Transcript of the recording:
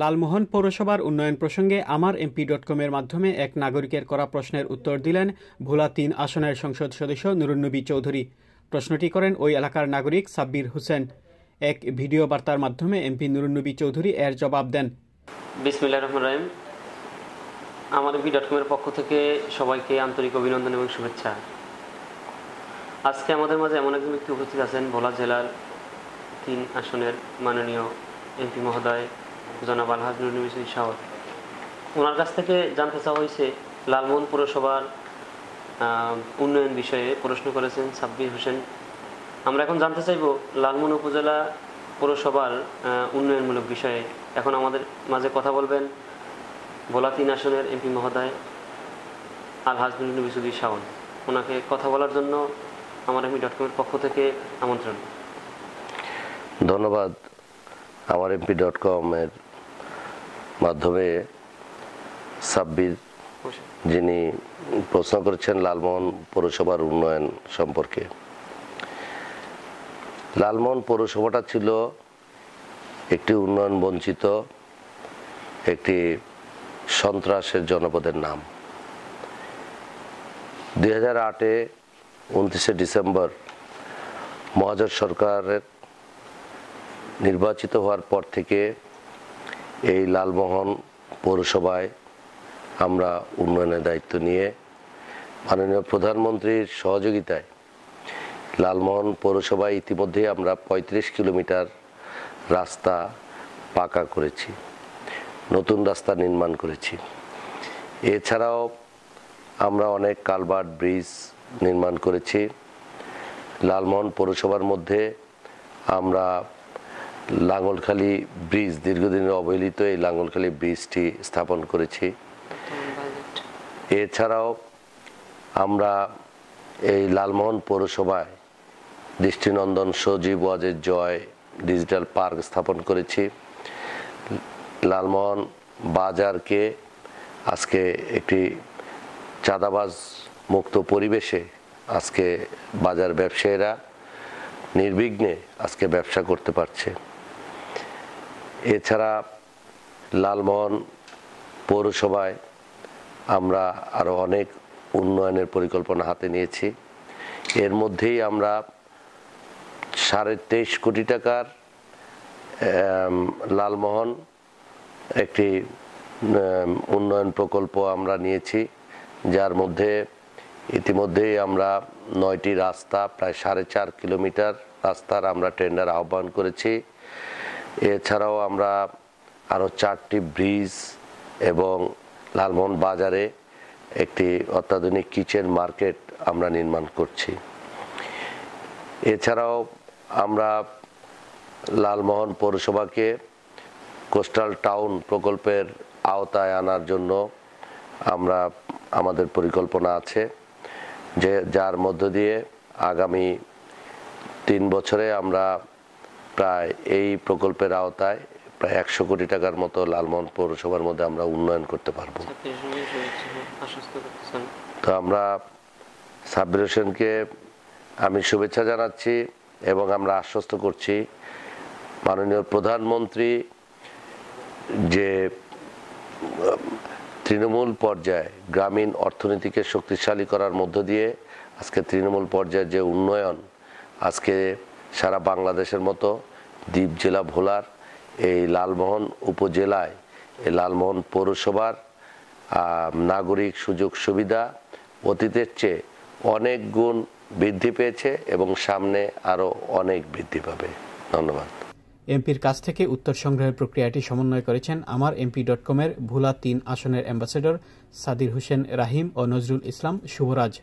লালমোহন পৌরসভার উন্নয়ন প্রসঙ্গে আমার এমপি ডট কমের মাধ্যমে এক নাগরিকের করা প্রশ্নের উত্তর দিলেন ভোলা তিন আসনের সংসদ সদস্য নুরুন্নবী চৌধুরী প্রশ্নটি করেন ওই এলাকার নাগরিক সাব্বির হোসেন এক ভিডিও বার্তার মাধ্যমে এমপি নুরুন্নবী চৌধুরী এর জবাব দেন বিসমিল্লা রহমান রহিম আমার এমপি ডট কমের পক্ষ থেকে সবাইকে আন্তরিক অভিনন্দন এবং শুভেচ্ছা আজকে আমাদের মাঝে এমন একজন ব্যক্তি উপস্থিত আছেন ভোলা জেলার তিন আসনের মাননীয় এমপি মহোদয় জনাব আলহাজ নুরুল শাহর ওনার কাছ থেকে জানতে চাওয়া হয়েছে লালমোহন পুরসভার উন্নয়ন বিষয়ে প্রশ্ন করেছেন সাব্বির হোসেন আমরা এখন জানতে চাইব লালমোহন উপজেলা পুরসভার উন্নয়নমূলক বিষয়ে এখন আমাদের মাঝে কথা বলবেন বোলাতিন আসনের এমপি মহোদয় আলহাজ নুরুল শাওন ওনাকে কথা বলার জন্য আমার এমনি ডট কমের পক্ষ থেকে আমন্ত্রণ ধন্যবাদ আমার এমপি ডট কমের মাধ্যমে সাব্বির যিনি প্রশ্ন করেছেন লালমোহন পৌরসভার উন্নয়ন সম্পর্কে লালমোহন পৌরসভাটা ছিল একটি উন্নয়ন বঞ্চিত একটি সন্ত্রাসের জনপদের নাম দুই হাজার আটে উনত্রিশে ডিসেম্বর মহাজোট সরকারের নির্বাচিত হওয়ার পর থেকে এই লালমোহন পৌরসভায় আমরা উন্নয়নের দায়িত্ব নিয়ে মাননীয় প্রধানমন্ত্রীর সহযোগিতায় লালমোহন পৌরসভায় ইতিমধ্যে আমরা ৩৫ কিলোমিটার রাস্তা পাকা করেছি নতুন রাস্তা নির্মাণ করেছি এছাড়াও আমরা অনেক কালভার্ট ব্রিজ নির্মাণ করেছি লালমোহন পৌরসভার মধ্যে আমরা লাঙ্গলখালি ব্রিজ দীর্ঘদিনের অবহেলিত এই লাঙ্গলখালি ব্রিজটি স্থাপন করেছি এছাড়াও আমরা এই লালমোহন পৌরসভায় দৃষ্টিনন্দন সজীব ওয়াজের জয় ডিজিটাল পার্ক স্থাপন করেছি লালমোহন বাজারকে আজকে একটি চাঁদাবাজ মুক্ত পরিবেশে আজকে বাজার ব্যবসায়ীরা নির্বিঘ্নে আজকে ব্যবসা করতে পারছে এছাড়া লালমোহন পৌরসভায় আমরা আরও অনেক উন্নয়নের পরিকল্পনা হাতে নিয়েছি এর মধ্যেই আমরা সাড়ে তেইশ কোটি টাকার লালমোহন একটি উন্নয়ন প্রকল্প আমরা নিয়েছি যার মধ্যে ইতিমধ্যেই আমরা নয়টি রাস্তা প্রায় সাড়ে চার কিলোমিটার রাস্তার আমরা টেন্ডার আহ্বান করেছি এছাড়াও আমরা আরও চারটি ব্রিজ এবং লালমোহন বাজারে একটি অত্যাধুনিক কিচেন মার্কেট আমরা নির্মাণ করছি এছাড়াও আমরা লালমোহন পৌরসভাকে কোস্টাল টাউন প্রকল্পের আওতায় আনার জন্য আমরা আমাদের পরিকল্পনা আছে যে যার মধ্য দিয়ে আগামী তিন বছরে আমরা প্রায় এই প্রকল্পের আওতায় প্রায় একশো কোটি টাকার মতো লালমোহন পৌরসভার মধ্যে আমরা উন্নয়ন করতে পারবো আচ্ছা, তো আমরা সাব্বির হোসেনকে আমি শুভেচ্ছা জানাচ্ছি এবং আমরা আশ্বস্ত করছি মাননীয় প্রধানমন্ত্রী যে তৃণমূল পর্যায়ে গ্রামীণ অর্থনীতিকে শক্তিশালী করার মধ্য দিয়ে আজকে তৃণমূল পর্যায়ে যে উন্নয়ন আজকে সারা বাংলাদেশের মতো দ্বীপ জেলা ভোলার এই লালমোহন উপজেলায় এই লালমোহন পৌরসভার নাগরিক সুযোগ সুবিধা অতীতের চেয়ে অনেক গুণ বৃদ্ধি পেয়েছে এবং সামনে আরও অনেক বৃদ্ধি পাবে ধন্যবাদ এমপির কাছ থেকে উত্তর সংগ্রহের প্রক্রিয়াটি সমন্বয় করেছেন আমার এমপি ডট কমের ভোলা তিন আসনের অ্যাম্বাসেডর সাদির হোসেন রাহিম ও নজরুল ইসলাম শুভরাজ